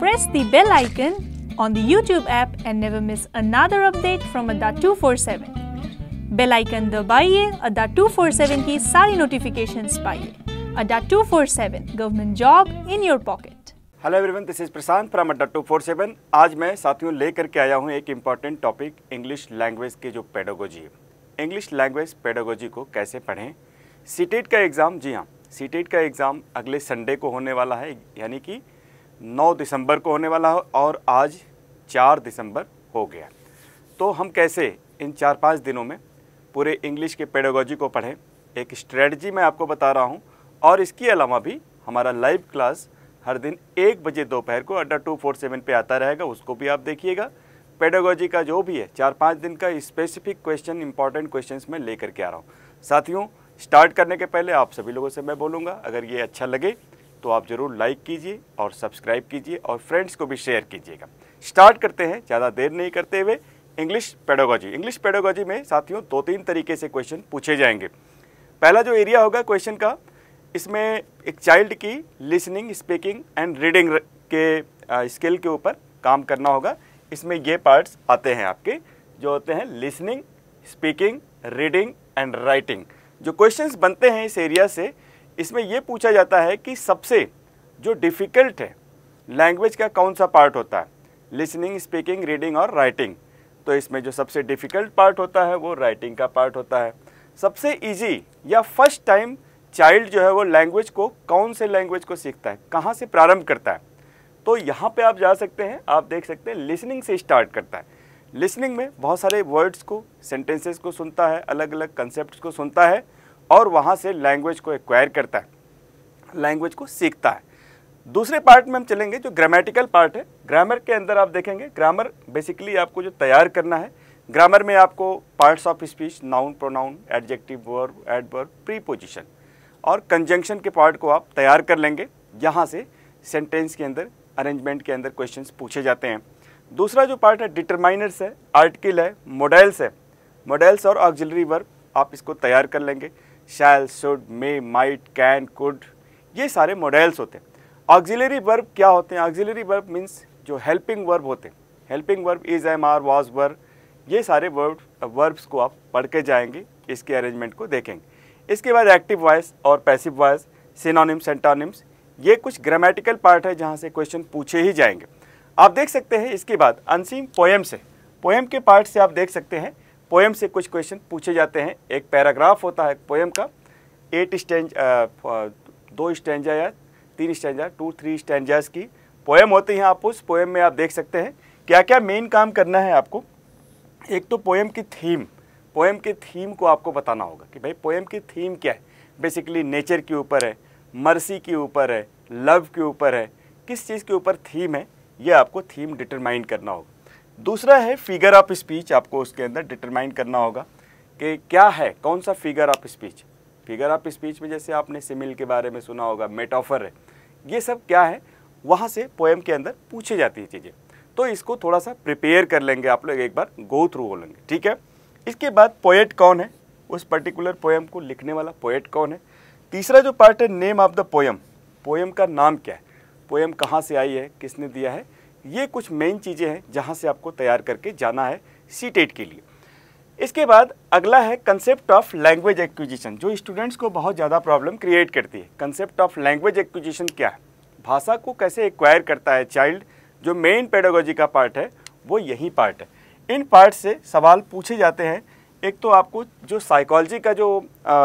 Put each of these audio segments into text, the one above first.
Press the bell icon on the YouTube app and never miss another update from अड्डा 247। Bell icon दबाइए अड्डा 247 की सारी notifications पाइए Adda 247 government job in your pocket hello everyone this is Prashant from Adda 247 आज मैं साथियों लेकर के आया हूं एक इम्पॉर्टेंट टॉपिक इंग्लिश लैंग्वेज के जो पेडागोजी है इंग्लिश लैंग्वेज पेडागोजी को कैसे पढ़ें सीटेट e का एग्ज़ाम जी हां सीटेट e का एग्ज़ाम अगले संडे को होने वाला है यानी कि नौ दिसंबर को होने वाला हो और आज चार दिसंबर हो गया तो हम कैसे इन चार पाँच दिनों में पूरे इंग्लिश के पेडोगोजी को पढ़ें एक स्ट्रेटजी मैं आपको बता रहा हूँ और इसके अलावा भी हमारा लाइव क्लास हर दिन एक बजे दोपहर को अड्डा टू फोर सेवन पर आता रहेगा उसको भी आप देखिएगा पेडोगोजी का जो भी है चार पाँच दिन का स्पेसिफिक क्वेश्चन इंपॉर्टेंट क्वेश्चन मैं लेकर के आ रहा हूँ साथियों स्टार्ट करने के पहले आप सभी लोगों से मैं बोलूँगा अगर ये अच्छा लगे तो आप ज़रूर लाइक कीजिए और सब्सक्राइब कीजिए और फ्रेंड्स को भी शेयर कीजिएगा स्टार्ट करते हैं ज़्यादा देर नहीं करते हुए इंग्लिश पेडोगॉजी इंग्लिश पेडोगॉजी में साथियों दो तीन तरीके से क्वेश्चन पूछे जाएंगे पहला जो एरिया होगा क्वेश्चन का इसमें एक चाइल्ड की लिसनिंग स्पीकिंग एंड रीडिंग के स्किल के ऊपर काम करना होगा इसमें ये पार्ट्स आते हैं आपके जो होते हैं listening speaking reading and writing जो क्वेश्चंस बनते हैं इस एरिया से इसमें यह पूछा जाता है कि सबसे जो डिफ़िकल्ट है लैंग्वेज का कौन सा पार्ट होता है लिसनिंग स्पीकिंग रीडिंग और राइटिंग तो इसमें जो सबसे डिफ़िकल्ट पार्ट होता है वो राइटिंग का पार्ट होता है सबसे इजी या फर्स्ट टाइम चाइल्ड जो है वो लैंग्वेज को कौन से लैंग्वेज को सीखता है कहाँ से प्रारंभ करता है तो यहाँ पे आप जा सकते हैं आप देख सकते हैं लिसनिंग से स्टार्ट करता है लिसनिंग में बहुत सारे वर्ड्स को सेंटेंसेस को सुनता है अलग अलग कंसेप्ट को सुनता है और वहाँ से लैंग्वेज को एक्वायर करता है लैंग्वेज को सीखता है दूसरे पार्ट में हम चलेंगे जो ग्रामेटिकल पार्ट है ग्रामर के अंदर आप देखेंगे ग्रामर बेसिकली आपको जो तैयार करना है ग्रामर में आपको parts of speech noun pronoun adjective verb adverb preposition और कंजंक्शन के पार्ट को आप तैयार कर लेंगे यहाँ से सेंटेंस के अंदर अरेंजमेंट के अंदर क्वेश्चन पूछे जाते हैं दूसरा जो पार्ट है डिटरमाइनर्स है आर्टिकल है मॉडल्स है मॉडल्स और ऑक्जिलरी वर्ब आप इसको तैयार कर लेंगे shall should may might can could ये सारे मॉडल्स होते हैं ऑक्जिलरी वर्ब क्या होते हैं ऑक्जिलरी वर्ब मीन्स जो हेल्पिंग वर्ब होते हैं helping verb is am are was verb ये सारे वर्ब वर्ब्स को आप पढ़ के जाएंगे इसके अरेंजमेंट को देखेंगे इसके बाद एक्टिव वॉइस और पैसिव वॉइस सिनोनिम्स एंटोनिम्स ये कुछ ग्रामेटिकल पार्ट है जहाँ से क्वेश्चन पूछे ही जाएंगे आप देख सकते हैं इसके बाद अनसीम पोएम से पोएम के पार्ट से आप देख सकते हैं पोएम से कुछ क्वेश्चन पूछे जाते हैं एक पैराग्राफ होता है पोएम का एट स्टेंज uh, uh, दो स्टेंजा या तीन स्टेंजा टू थ्री स्टेंजाज की पोएम होती हैं आप उस पोएम में आप देख सकते हैं क्या क्या मेन काम करना है आपको एक तो पोएम की थीम पोएम की थीम को आपको बताना होगा कि भाई पोएम की थीम क्या है बेसिकली नेचर के ऊपर है मर्सी के ऊपर है लव के ऊपर है किस चीज़ के ऊपर थीम है ये आपको थीम डिटरमाइन करना होगा दूसरा है फिगर ऑफ स्पीच आपको उसके अंदर डिटरमाइन करना होगा कि क्या है कौन सा figure of speech figure of speech में जैसे आपने सिमिल के बारे में सुना होगा मेटाफर है ये सब क्या है वहाँ से पोएम के अंदर पूछी जाती है चीज़ें तो इसको थोड़ा सा प्रिपेयर कर लेंगे आप लोग एक बार गो थ्रू हो लेंगे ठीक है इसके बाद पोएट कौन है उस पर्टिकुलर पोएम को लिखने वाला पोएट कौन है तीसरा जो पार्ट है name of the poem poem का नाम क्या है पोएम कहाँ से आई है किसने दिया है ये कुछ मेन चीज़ें हैं जहाँ से आपको तैयार करके जाना है सी e के लिए इसके बाद अगला है कंसेप्ट ऑफ लैंग्वेज एक्विजिशन जो स्टूडेंट्स को बहुत ज़्यादा प्रॉब्लम क्रिएट करती है कंसेप्ट ऑफ लैंग्वेज एक्विजिशन क्या है भाषा को कैसे एक्वायर करता है चाइल्ड जो मेन पेडोगोजी का पार्ट है वो यही पार्ट है इन पार्ट से सवाल पूछे जाते हैं एक तो आपको जो साइकोलॉजी का जो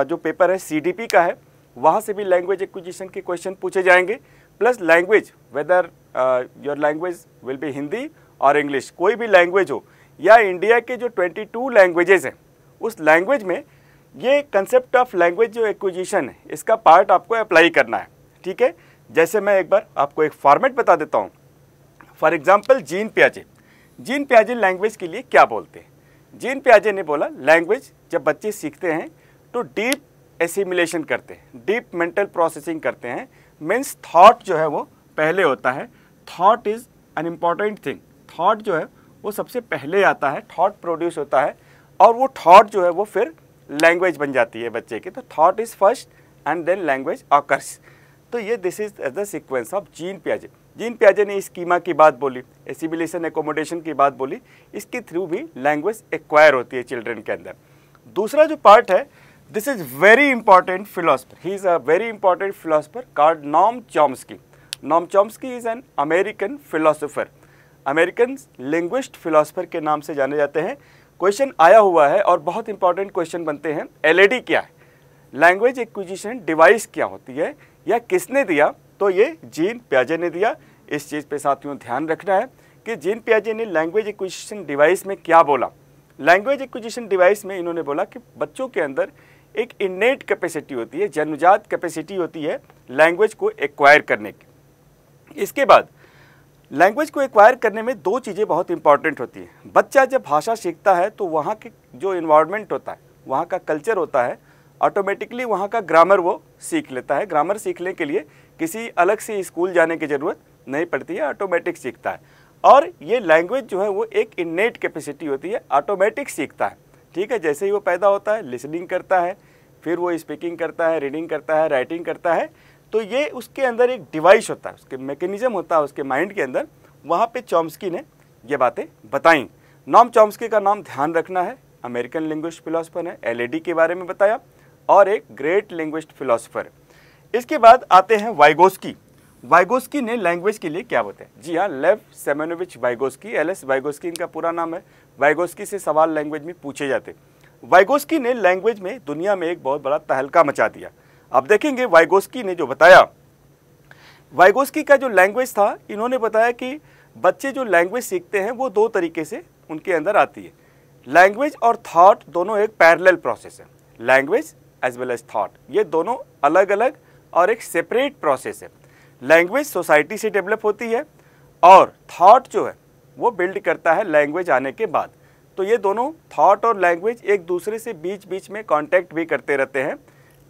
जो पेपर है सी का है वहाँ से भी लैंग्वेज एक्विजिशन के क्वेश्चन पूछे जाएंगे plus language whether your language will be Hindi और इंग्लिश कोई भी लैंग्वेज हो या इंडिया के जो 22 लैंग्वेजेस हैं उस लैंग्वेज में ये कंसेप्ट ऑफ लैंग्वेज जो एक्विजिशन है इसका पार्ट आपको अप्लाई करना है ठीक है जैसे मैं एक बार आपको एक फॉर्मेट बता देता हूँ for example gene प्याजे gene प्याजे language के लिए क्या बोलते हैं जीन प्याजे ने बोला लैंग्वेज जब बच्चे सीखते हैं तो डीप एसीमुलेशन करते हैं डीप मेंटल प्रोसेसिंग करते हैं मीन्स थाट जो है वो पहले होता है thought is an important thing thought जो है वो सबसे पहले आता है थाट प्रोड्यूस होता है और वो थाट जो है वो फिर लैंग्वेज बन जाती है बच्चे की तो that is first and then language आकर्ष तो ये this is the sequence of gene प्याजे gene प्याजे ने स्कीमा की बात बोली एसिबिलेशन एकोमोडेशन की बात बोली इसके थ्रू भी लैंग्वेज एक्वायर होती है चिल्ड्रन के अंदर दूसरा जो पार्ट है this is very important philosopher. He is a very important philosopher called Noam Chomsky. Noam Chomsky is an American philosopher. American linguist philosopher के नाम से जाने जाते हैं क्वेश्चन आया हुआ है और बहुत इंपॉर्टेंट क्वेश्चन बनते हैं एलईडी क्या है लैंग्वेज एक्विजिशन डिवाइस क्या होती है या किसने दिया तो ये जीन प्याजे ने दिया इस चीज़ पे साथियों ध्यान रखना है कि जीन प्याजे ने लैंग्वेज एक्विजिशन डिवाइस में क्या बोला लैंग्वेज एक्विजिशन डिवाइस में इन्होंने बोला कि बच्चों के अंदर एक इन्नेट कैपेसिटी होती है जन्मजात कैपेसिटी होती है लैंग्वेज को एक्वायर करने की इसके बाद लैंग्वेज को एक्वायर करने में दो चीज़ें बहुत इंपॉर्टेंट होती हैं बच्चा जब भाषा सीखता है तो वहाँ के जो इन्वायरमेंट होता है वहाँ का कल्चर होता है ऑटोमेटिकली वहाँ का ग्रामर वो सीख लेता है ग्रामर सीखने के लिए किसी अलग से स्कूल जाने की ज़रूरत नहीं पड़ती है ऑटोमेटिक सीखता है और ये लैंग्वेज जो है वो एक इन्नेट कैपेसिटी होती है ऑटोमेटिक सीखता है ठीक है जैसे ही वो पैदा होता है लिसनिंग करता है फिर वो स्पीकिंग करता है रीडिंग करता है राइटिंग करता है तो ये उसके अंदर एक डिवाइस होता है उसके मैकेनिज्म होता है उसके माइंड के अंदर वहाँ पे चॉम्स्की ने ये बातें बताई नॉम चॉम्स्की का नाम ध्यान रखना है अमेरिकन लिंग्विस्ट फिलासफर है एल के बारे में बताया और एक ग्रेट लिंग्विस्ट फिलासफ़र इसके बाद आते हैं वाइगोस्की वाइगोस्की ने लैंग्वेज के लिए क्या बताया जी हाँ Lev Semenovich Vygotsky L S Vygotsky इनका पूरा नाम है वाइगोस्की से सवाल लैंग्वेज में पूछे जाते वाइगोस्की ने लैंग्वेज में दुनिया में एक बहुत बड़ा तहलका मचा दिया अब देखेंगे वाइगोस्की ने जो बताया वाइगोस्की का जो लैंग्वेज था इन्होंने बताया कि बच्चे जो लैंग्वेज सीखते हैं वो दो तरीके से उनके अंदर आती है लैंग्वेज और थाट दोनों एक पैरल प्रोसेस है language as well as thought ये दोनों अलग अलग और एक सेपरेट प्रोसेस है लैंग्वेज सोसाइटी से डेवलप होती है और थाट जो है वो बिल्ड करता है लैंग्वेज आने के बाद तो ये दोनों थाट और लैंग्वेज एक दूसरे से बीच बीच में कॉन्टैक्ट भी करते रहते हैं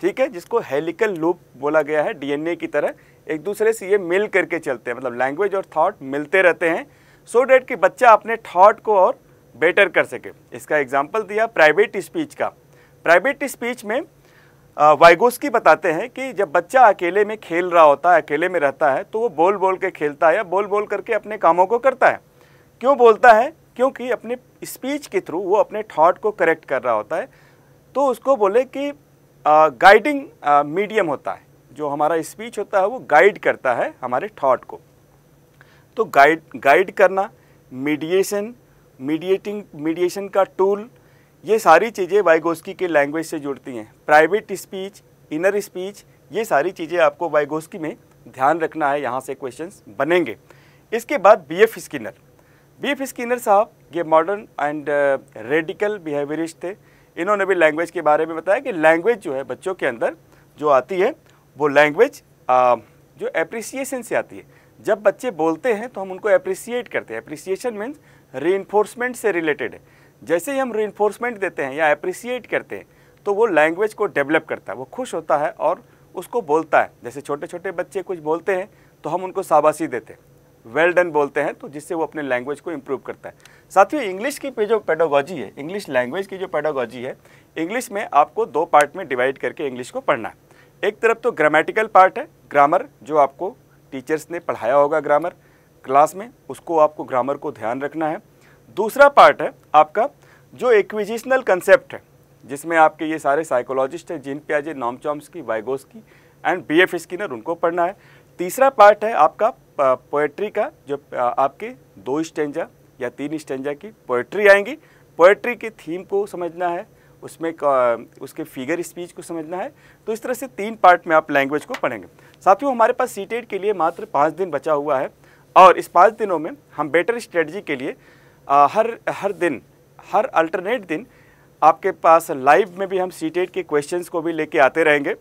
ठीक है जिसको हेलिकल लूप बोला गया है डीएनए की तरह एक दूसरे से ये मिल करके चलते हैं मतलब लैंग्वेज और थाट मिलते रहते हैं सो so डेट कि बच्चा अपने थाट को और बेटर कर सके इसका एग्जाम्पल दिया प्राइवेट स्पीच का प्राइवेट स्पीच में वाइगोस्की बताते हैं कि जब बच्चा अकेले में खेल रहा होता है अकेले में रहता है तो वो बोल बोल के खेलता है या बोल बोल करके अपने कामों को करता है क्यों बोलता है क्योंकि अपने स्पीच के थ्रू वो अपने थॉट को करेक्ट कर रहा होता है तो उसको बोले कि गाइडिंग मीडियम होता है जो हमारा स्पीच होता है वो गाइड करता है हमारे थॉट को तो गाइड गाइड करना मीडिएशन मीडिएटिंग मीडिएशन का टूल ये सारी चीज़ें वाइगोस्की के लैंग्वेज से जुड़ती हैं प्राइवेट स्पीच इनर स्पीच ये सारी चीज़ें आपको वाइगोस्की में ध्यान रखना है यहाँ से क्वेश्चन बनेंगे इसके बाद B F Skinner B F Skinner साहब ये मॉडर्न एंड रेडिकल बिहेवियरिस्ट थे इन्होंने भी लैंग्वेज के बारे में बताया कि लैंग्वेज जो है बच्चों के अंदर जो आती है वो लैंग्वेज uh, जो एप्रिसिएशन से आती है जब बच्चे बोलते हैं तो हम उनको अप्रिसिएट करते हैं अप्रिसिएशन मीन्स री से रिलेटेड है जैसे ही हम रीइन्फोर्समेंट देते हैं या अप्रिसिएट करते हैं तो वो लैंग्वेज को डेवलप करता है वो खुश होता है और उसको बोलता है जैसे छोटे छोटे बच्चे कुछ बोलते हैं तो हम उनको शाबाशी देते हैं वेल well डन बोलते हैं तो जिससे वो अपने लैंग्वेज को इम्प्रूव करता है साथियों इंग्लिश की जो पेडोगॉजी है इंग्लिश लैंग्वेज की जो पेडोगॉजी है इंग्लिश में आपको दो पार्ट में डिवाइड करके इंग्लिश को पढ़ना है एक तरफ तो ग्रामेटिकल पार्ट है ग्रामर जो आपको टीचर्स ने पढ़ाया होगा ग्रामर क्लास में उसको आपको ग्रामर को ध्यान रखना है दूसरा पार्ट है आपका जो एक्विजिशनल कंसेप्ट है जिसमें आपके ये सारे साइकोलॉजिस्ट हैं जिन प्याजे नॉम चॉम्स की वाइगोस की एंड बी एफ स्किनर उनको पढ़ना है तीसरा पार्ट है आपका पोएट्री का जो आपके दो स्टेंजा या तीन स्टेंजा की पोएट्री आएंगी पोएट्री की थीम को समझना है उसमें उसके फिगर स्पीच को समझना है तो इस तरह से तीन पार्ट में आप लैंग्वेज को पढ़ेंगे साथियों हमारे पास सी e के लिए मात्र पाँच दिन बचा हुआ है और इस पाँच दिनों में हम बेटर स्ट्रेटजी के लिए आ, हर हर दिन हर अल्टरनेट दिन आपके पास लाइव में भी हम सी के क्वेश्चंस को भी लेके आते रहेंगे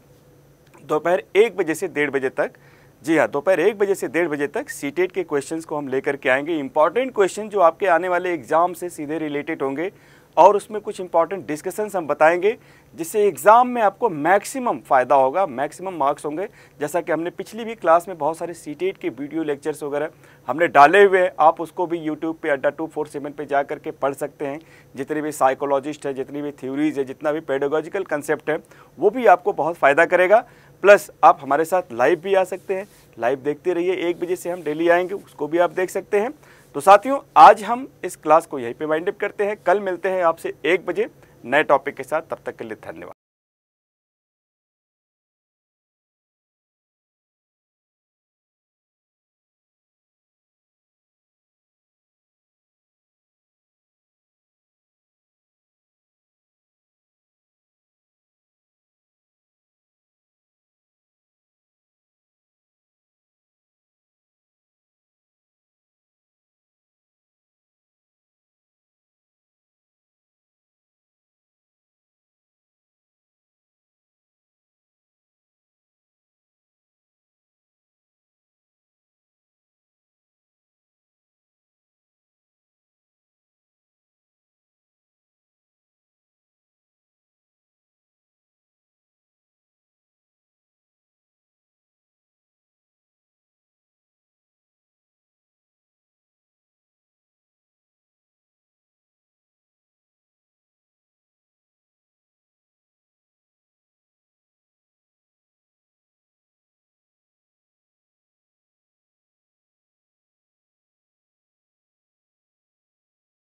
दोपहर एक बजे से डेढ़ बजे तक जी हाँ दोपहर एक बजे से डेढ़ बजे तक सी के क्वेश्चंस को हम लेकर के आएंगे इंपॉर्टेंट क्वेश्चन जो आपके आने वाले एग्ज़ाम से सीधे रिलेटेड होंगे और उसमें कुछ इंपॉर्टेंट डिस्कशंस हम बताएंगे जिससे एग्ज़ाम में आपको मैक्सिमम फ़ायदा होगा मैक्सिमम मार्क्स होंगे जैसा कि हमने पिछली भी क्लास में बहुत सारे सी e के वीडियो लेक्चर्स वगैरह हमने डाले हुए हैं आप उसको भी यूट्यूब पे अड्डा टू फोर सेवन पर जा करके पढ़ सकते हैं जितने भी साइकोलॉजिस्ट है जितनी भी थ्योरीज है जितना भी पेडोलॉजिकल कंसेप्ट है वो भी आपको बहुत फ़ायदा करेगा प्लस आप हमारे साथ लाइव भी आ सकते हैं लाइव देखते रहिए एक बजे से हम डेली आएंगे उसको भी आप देख सकते हैं तो साथियों आज हम इस क्लास को यहीं पे वाइंड अप करते हैं कल मिलते हैं आपसे एक बजे नए टॉपिक के साथ तब तक के लिए धन्यवाद